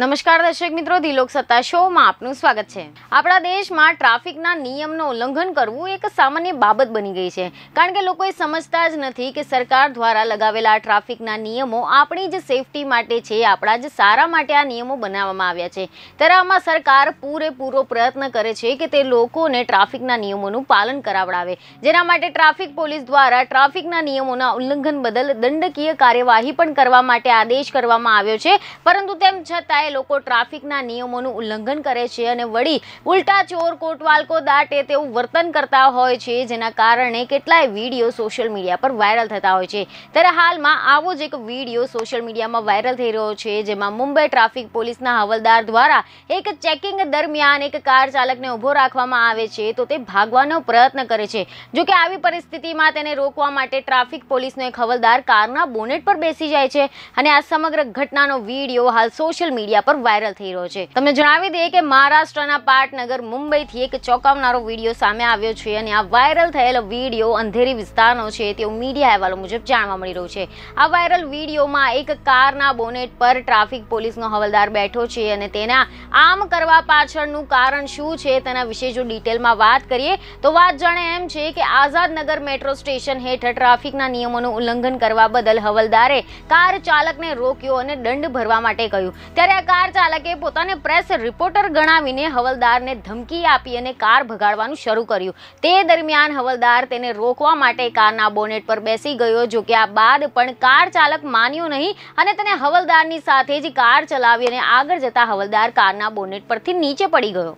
નમસ્કાર દર્શક મિત્રો દિલોક સત્તા શોમાં આપનું સ્વાગત છે આપણા દેશમાં ટ્રાફિકના નિયમનું ઉલ્લંઘન કરવું એક સામાન્ય બાબત બની ગઈ છે કારણ કે લોકો એ સમજતા જ નથી કે સરકાર દ્વારા લગાવેલા ટ્રાફિકના નિયમો આપણી જ સેફટી માટે છે આપણા જ સારા માટે આ નિયમો બનાવવામાં આવ્યા છે ત્યારે આમાં સરકાર પૂરેપૂરો પ્રયત્ન કરે છે કે તે લોકોને ટ્રાફિકના નિયમોનું પાલન કરાવડાવે જેના માટે ટ્રાફિક પોલીસ દ્વારા ટ્રાફિકના નિયમોના ઉલ્લંઘન બદલ દંડકીય કાર્યવાહી પણ કરવા માટે આદેશ કરવામાં આવ્યો છે પરંતુ તેમ છતાંય લોકો ટ્રાફિકના નિયમોનું ઉલ્લંઘન કરે છે અને વળી ઉલટા ચોર કોટવાલકો દાટે તેવું વર્તન કરતા હોય છે જેના કારણે કેટલાય વિડીયો સોશિયલ મીડિયા પર વાયરલ થતા હોય છે ત્યારે હાલમાં આવો જ એક વિડીયો સોશિયલ મીડિયામાં વાયરલ થઈ રહ્યો છે જેમાં મુંબઈ ટ્રાફિક પોલીસના હવલદાર દ્વારા એક ચેકિંગ દરમિયાન એક કાર ચાલકને ઊભો રાખવામાં આવે છે તો તે ભાગવાનો પ્રયત્ન કરે છે જોકે આવી પરિસ્થિતિમાં તેને રોકવા માટે ટ્રાફિક પોલીસનો એક હવલદાર કારના બોનેટ પર બેસી જાય છે અને આ સમગ્ર ઘટનાનો વિડીયો હાલ સોશિયલ મીડિયા મીડિયા પર વાયરલ થઈ રહ્યો છે તમને જણાવી દઈએ કે મહારાષ્ટ્રના પાટનગર મુંબઈથી એક ચોંકાવનારો વિડીયો સામે આવ્યો છે અને આ વાયરલ થયેલો વિડીયો અંધેરી વિસ્તારનો છે તેવું મીડિયા અહેવાલો મુજબ જાણવા મળી રહ્યું છે આ વાયરલ વિડીયોમાં એક કારના બોનેટ પર ટ્રાફિક પોલીસનો હવલદાર બેઠો છે અને તેના આમ કરવા પાછળનું કારણ શું છે તેના વિશે જો ડિટેલમાં વાત કરીએ તો વાત જાણે એમ છે કે આઝાદનગર મેટ્રો સ્ટેશન હેઠળ ટ્રાફિકના નિયમોનું ઉલ્લંઘન કરવા બદલ હવલદારે કાર ચાલકને રોક્યો અને દંડ ભરવા માટે કહ્યું ત્યારે કાર ચાલકે પોતાને પ્રેસ રિપોર્ટર ગણાવીને હવલદારને ધમકી આપી અને કાર ભગાડવાનું શરૂ કર્યું તે દરમિયાન હવલદાર તેને રોકવા માટે કારના બોનેટ પર બેસી ગયો જો કે આ બાદ પણ કાર ચાલક માન્યો નહીં અને તેને હવલદારની સાથે જ કાર ચલાવી અને આગળ જતા હવલદાર કારના બોનેટ પરથી નીચે પડી ગયો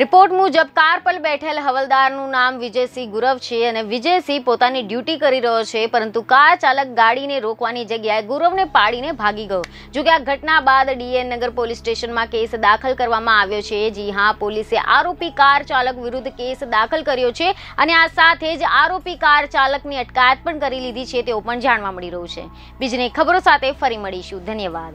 રિપોર્ટ મુજબ કાર પર બેઠેલ હવલદારનું નામ વિજયસિંહ ગુરવ છે અને વિજયસિંહ પોતાની ડ્યુટી કરી રહ્યો છે પરંતુ કાર ચાલક ગાડીને રોકવાની જગ્યાએ ગુરવને પાડીને ભાગી ગયો જો કે આ ઘટના બાદ ડીએન નગર પોલીસ સ્ટેશનમાં કેસ દાખલ કરવામાં આવ્યો છે જી હા પોલીસે આરોપી કાર ચાલક વિરુદ્ધ કેસ દાખલ કર્યો છે અને આ સાથે જ આરોપી કાર ચાલકની અટકાયત પણ કરી લીધી છે તેવું પણ જાણવા મળી રહ્યું છે બીજને ખબરો સાથે ફરી મળીશું ધન્યવાદ